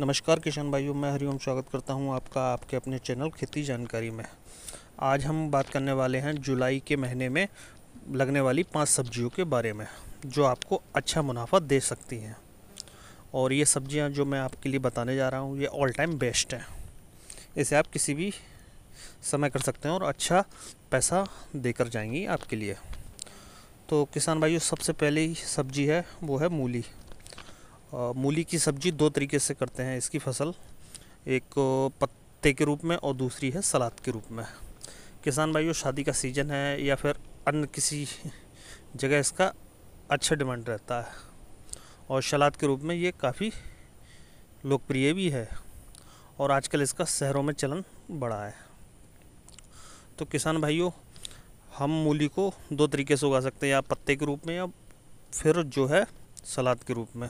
नमस्कार किसान भाइयों मैं हरिओम स्वागत करता हूं आपका आपके अपने चैनल खेती जानकारी में आज हम बात करने वाले हैं जुलाई के महीने में लगने वाली पांच सब्जियों के बारे में जो आपको अच्छा मुनाफा दे सकती हैं और ये सब्जियां जो मैं आपके लिए बताने जा रहा हूं ये ऑल टाइम बेस्ट हैं इसे आप किसी भी समय कर सकते हैं और अच्छा पैसा देकर जाएंगी आपके लिए तो किसान भाइयों सबसे पहली सब्जी है वो है मूली मूली की सब्ज़ी दो तरीके से करते हैं इसकी फसल एक पत्ते के रूप में और दूसरी है सलाद के रूप में किसान भाइयों शादी का सीज़न है या फिर अन्य किसी जगह इसका अच्छा डिमांड रहता है और सलाद के रूप में ये काफ़ी लोकप्रिय भी है और आजकल इसका शहरों में चलन बढ़ा है तो किसान भाइयों हम मूली को दो तरीके से उगा सकते हैं या पत्ते के रूप में या फिर जो है सलाद के रूप में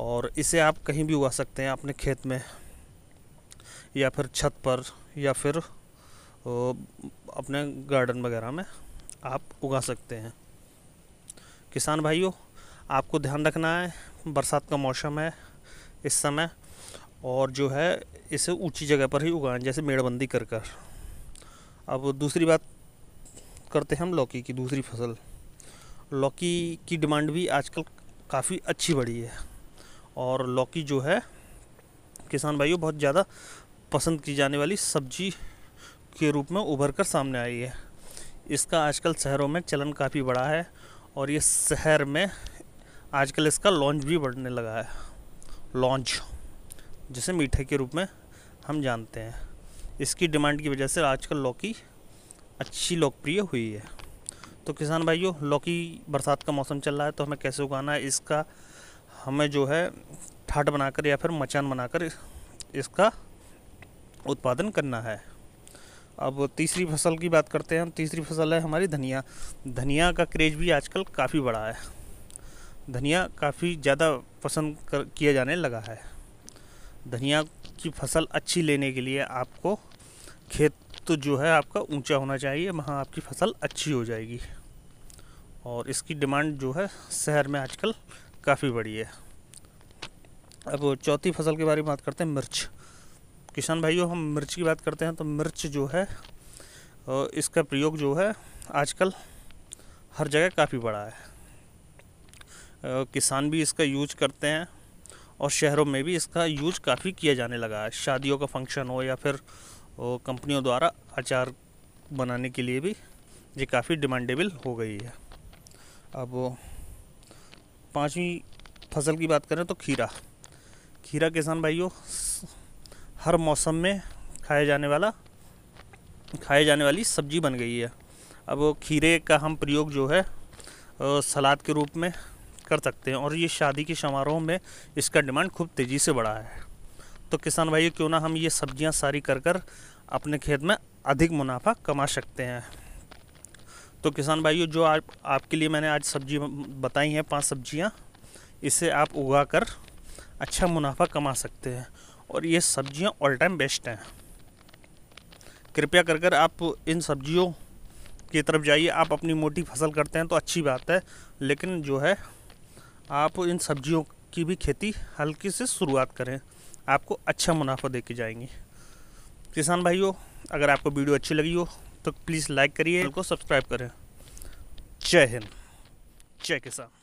और इसे आप कहीं भी उगा सकते हैं अपने खेत में या फिर छत पर या फिर अपने गार्डन वगैरह में आप उगा सकते हैं किसान भाइयों आपको ध्यान रखना है बरसात का मौसम है इस समय और जो है इसे ऊंची जगह पर ही उगाएं जैसे मेड़बंदी कर कर अब दूसरी बात करते हैं हम लौकी की दूसरी फसल लौकी की डिमांड भी आजकल काफ़ी अच्छी बढ़ी है और लौकी जो है किसान भाइयों बहुत ज़्यादा पसंद की जाने वाली सब्जी के रूप में उभर कर सामने आई है इसका आजकल शहरों में चलन काफ़ी बड़ा है और ये शहर में आजकल इसका लॉन्च भी बढ़ने लगा है लॉन्च जिसे मीठे के रूप में हम जानते हैं इसकी डिमांड की वजह से आजकल लौकी अच्छी लोकप्रिय हुई है तो किसान भाइयों लौकी बरसात का मौसम चल रहा है तो हमें कैसे उगाना है इसका हमें जो है ठाट बनाकर या फिर मचान बनाकर इसका उत्पादन करना है अब तीसरी फसल की बात करते हैं हम तीसरी फसल है हमारी धनिया धनिया का क्रेज भी आजकल काफ़ी बड़ा है धनिया काफ़ी ज़्यादा पसंद कर किया जाने लगा है धनिया की फसल अच्छी लेने के लिए आपको खेत तो जो है आपका ऊंचा होना चाहिए वहाँ आपकी फसल अच्छी हो जाएगी और इसकी डिमांड जो है शहर में आजकल काफ़ी बड़ी है अब चौथी फसल के बारे में बात करते हैं मिर्च किसान भाइयों हम मिर्च की बात करते हैं तो मिर्च जो है इसका प्रयोग जो है आजकल हर जगह काफ़ी बड़ा है किसान भी इसका यूज करते हैं और शहरों में भी इसका यूज काफ़ी किया जाने लगा है शादियों का फंक्शन हो या फिर कंपनियों द्वारा अचार बनाने के लिए भी ये काफ़ी डिमांडेबल हो गई है अब पाँचवीं फसल की बात करें तो खीरा खीरा किसान भाइयों हर मौसम में खाया जाने वाला खाए जाने वाली सब्जी बन गई है अब खीरे का हम प्रयोग जो है सलाद के रूप में कर सकते हैं और ये शादी के समारोह में इसका डिमांड खूब तेज़ी से बढ़ा है तो किसान भाइयों क्यों ना हम ये सब्जियां सारी कर कर अपने खेत में अधिक मुनाफा कमा सकते हैं तो किसान भाइयों जो आप आपके लिए मैंने आज सब्जी बताई हैं पांच सब्जियां इसे आप उगा कर अच्छा मुनाफा कमा सकते हैं और ये सब्जियां ऑल टाइम बेस्ट हैं कृपया कर कर आप इन सब्जियों की तरफ जाइए आप अपनी मोटी फसल करते हैं तो अच्छी बात है लेकिन जो है आप इन सब्जियों की भी खेती हल्की से शुरुआत करें आपको अच्छा मुनाफा दे के जाएंगी किसान भाइयों अगर आपको वीडियो अच्छी लगी हो तो प्लीज़ लाइक करिए सब्सक्राइब करें जय हिंद जय किसान